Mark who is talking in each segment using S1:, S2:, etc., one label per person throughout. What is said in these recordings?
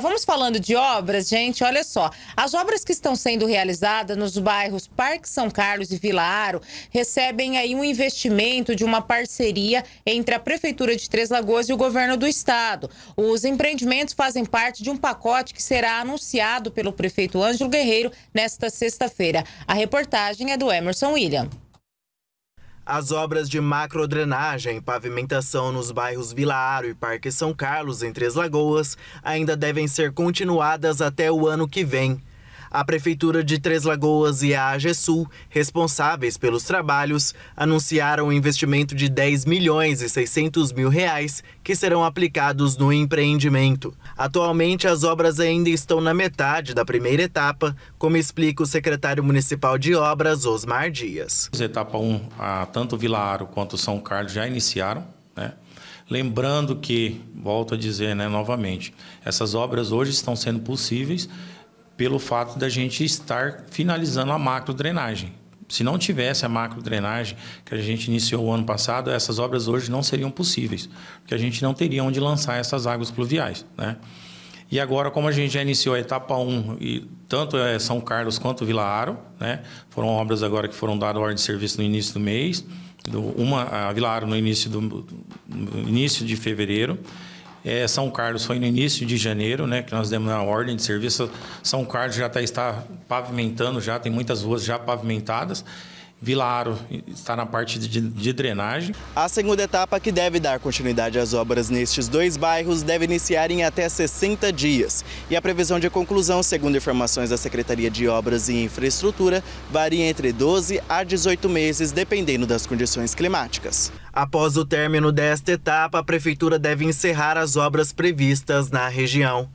S1: Vamos falando de obras, gente, olha só. As obras que estão sendo realizadas nos bairros Parque São Carlos e Vila Aro recebem aí um investimento de uma parceria entre a Prefeitura de Três Lagoas e o Governo do Estado. Os empreendimentos fazem parte de um pacote que será anunciado pelo prefeito Ângelo Guerreiro nesta sexta-feira. A reportagem é do Emerson William. As obras de macrodrenagem e pavimentação nos bairros Vila Aro e Parque São Carlos, em Três Lagoas, ainda devem ser continuadas até o ano que vem. A Prefeitura de Três Lagoas e a AGESUL, responsáveis pelos trabalhos, anunciaram um investimento de 10 milhões e 600 mil reais que serão aplicados no empreendimento. Atualmente, as obras ainda estão na metade da primeira etapa, como explica o secretário municipal de obras, Osmar Dias.
S2: Etapa 1, um, tanto Vila Aro quanto São Carlos já iniciaram, né? Lembrando que, volto a dizer né, novamente, essas obras hoje estão sendo possíveis pelo fato da gente estar finalizando a macro drenagem. Se não tivesse a macro drenagem que a gente iniciou o ano passado, essas obras hoje não seriam possíveis, porque a gente não teria onde lançar essas águas pluviais, né? E agora, como a gente já iniciou a etapa 1, e tanto eh, São Carlos quanto Vila Aro, né? Foram obras agora que foram dadas ordem de serviço no início do mês, uma a Vila Aro no início do no início de fevereiro é, São Carlos foi no início de janeiro, né, que nós demos a ordem de serviço. São Carlos já tá, está pavimentando, já tem muitas ruas já pavimentadas. Vilaro está na parte de, de, drenagem.
S1: A segunda etapa, que deve dar continuidade às obras nestes dois bairros, deve iniciar em até 60 dias. E a previsão de conclusão, segundo informações da Secretaria de Obras e Infraestrutura, varia entre 12 a 18 meses, dependendo das condições climáticas. Após o término desta etapa, a Prefeitura deve encerrar as obras previstas na região.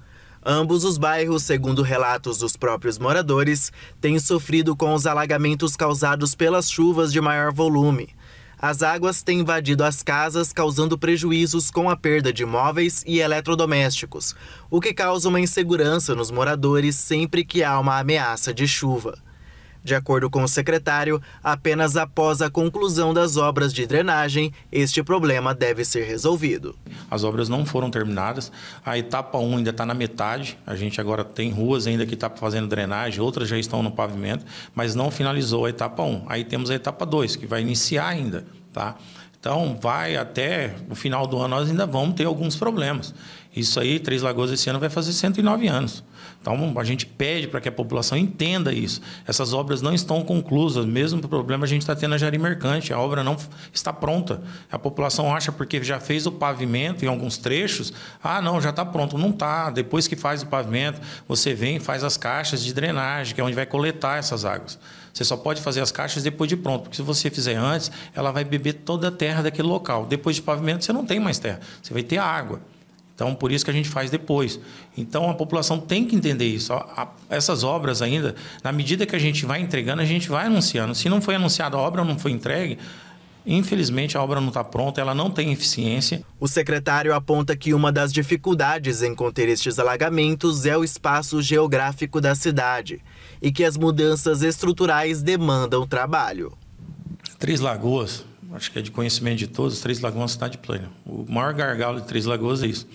S1: Ambos os bairros, segundo relatos dos próprios moradores, têm sofrido com os alagamentos causados pelas chuvas de maior volume. As águas têm invadido as casas, causando prejuízos com a perda de móveis e eletrodomésticos, o que causa uma insegurança nos moradores sempre que há uma ameaça de chuva. De acordo com o secretário, apenas após a conclusão das obras de drenagem, este problema deve ser resolvido.
S2: As obras não foram terminadas, a etapa 1 ainda está na metade, a gente agora tem ruas ainda que está fazendo drenagem, outras já estão no pavimento, mas não finalizou a etapa 1. Aí temos a etapa 2, que vai iniciar ainda, tá? Então, vai até o final do ano, nós ainda vamos ter alguns problemas. Isso aí, Três Lagoas esse ano vai fazer 109 anos. Então, a gente pede para que a população entenda isso. Essas obras não estão conclusas. Mesmo o problema a gente está tendo na Jari Mercante. A obra não está pronta. A população acha porque já fez o pavimento em alguns trechos, ah, não, já está pronto. Não está. Depois que faz o pavimento, você vem e faz as caixas de drenagem, que é onde vai coletar essas águas. Você só pode fazer as caixas depois de pronto, porque se você fizer antes, ela vai beber toda a terra daquele local. Depois de pavimento, você não tem mais terra, você vai ter água. Então, por isso que a gente faz depois. Então, a população tem que entender isso. Essas obras ainda, na medida que a gente vai entregando, a gente vai anunciando. Se não foi anunciada a obra, não foi entregue, Infelizmente, a obra não está pronta, ela não tem eficiência.
S1: O secretário aponta que uma das dificuldades em conter estes alagamentos é o espaço geográfico da cidade e que as mudanças estruturais demandam trabalho.
S2: Três Lagoas acho que é de conhecimento de todos, Três Lagoas é cidade plana. O maior gargalo de Três Lagoas é isso.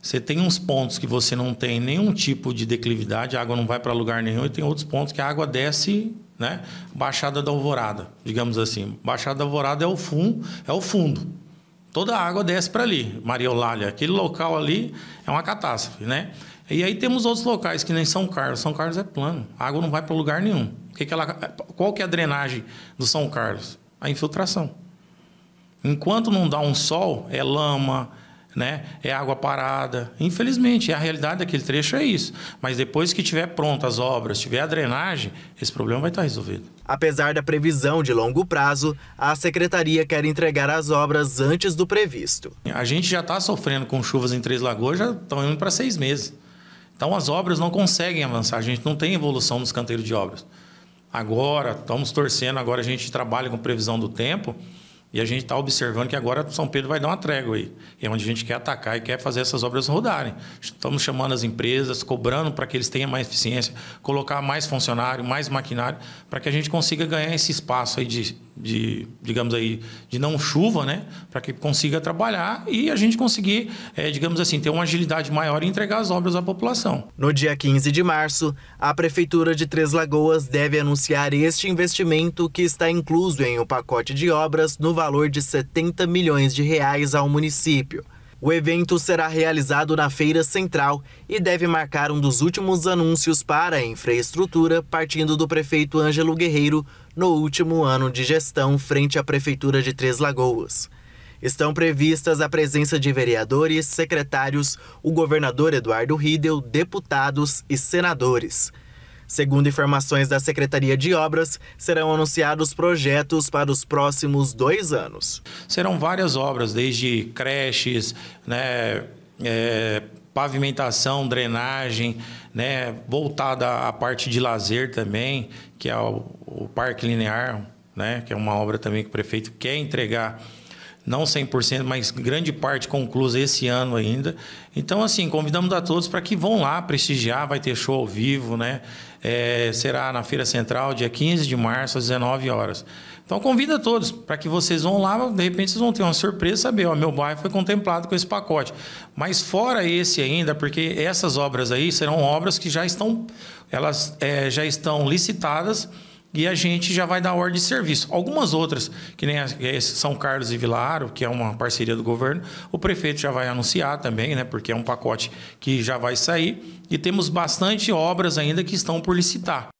S2: Você tem uns pontos que você não tem nenhum tipo de declividade, a água não vai para lugar nenhum, e tem outros pontos que a água desce, né? Baixada da Alvorada, digamos assim. Baixada da Alvorada é o fundo, é o fundo. Toda a água desce para ali, Maria Aquele local ali é uma catástrofe, né? E aí temos outros locais que nem São Carlos. São Carlos é plano, a água não vai para lugar nenhum. O que que ela, qual que é a drenagem do São Carlos? A infiltração. Enquanto não dá um sol, é lama, né? É água parada. Infelizmente, a realidade daquele trecho é isso. Mas depois que tiver prontas as obras, tiver a drenagem, esse problema vai estar resolvido.
S1: Apesar da previsão de longo prazo, a secretaria quer entregar as obras antes do previsto.
S2: A gente já está sofrendo com chuvas em Três Lagoas, já estão indo para seis meses. Então as obras não conseguem avançar, a gente não tem evolução nos canteiros de obras. Agora, estamos torcendo, agora a gente trabalha com previsão do tempo. E a gente está observando que agora São Pedro vai dar uma trégua aí. É onde a gente quer atacar e quer fazer essas obras rodarem. Estamos chamando as empresas, cobrando para que eles tenham mais eficiência, colocar mais funcionário, mais maquinário, para que a gente consiga ganhar esse espaço aí de de, digamos aí, de não chuva, né? Para que consiga
S1: trabalhar e a gente conseguir, é, digamos assim, ter uma agilidade maior e entregar as obras à população. No dia 15 de março, a Prefeitura de Três Lagoas deve anunciar este investimento que está incluso em um pacote de obras no valor de 70 milhões de reais ao município. O evento será realizado na Feira Central e deve marcar um dos últimos anúncios para a infraestrutura partindo do prefeito Ângelo Guerreiro no último ano de gestão frente à Prefeitura de Três Lagoas. Estão previstas a presença de vereadores, secretários, o governador Eduardo Ridel, deputados e senadores. Segundo informações da Secretaria de Obras, serão anunciados projetos para os próximos dois anos.
S2: Serão várias obras, desde creches, né, é, pavimentação, drenagem, né, voltada à parte de lazer também, que é o, o Parque Linear, né, que é uma obra também que o prefeito quer entregar não 100%, mas grande parte conclusa esse ano ainda. Então, assim, convidamos a todos para que vão lá prestigiar, vai ter show ao vivo, né? É, será na Feira Central, dia 15 de março, às 19 horas. Então, convida todos para que vocês vão lá, de repente vocês vão ter uma surpresa, saber, ó, meu bairro foi contemplado com esse pacote. Mas fora esse ainda, porque essas obras aí serão obras que já estão, elas é, já estão licitadas, e a gente já vai dar ordem de serviço. Algumas outras, que nem é São Carlos e Vilaro, que é uma parceria do governo, o prefeito já vai anunciar também, né? Porque é um pacote que já vai sair. E temos bastante obras ainda que estão por licitar.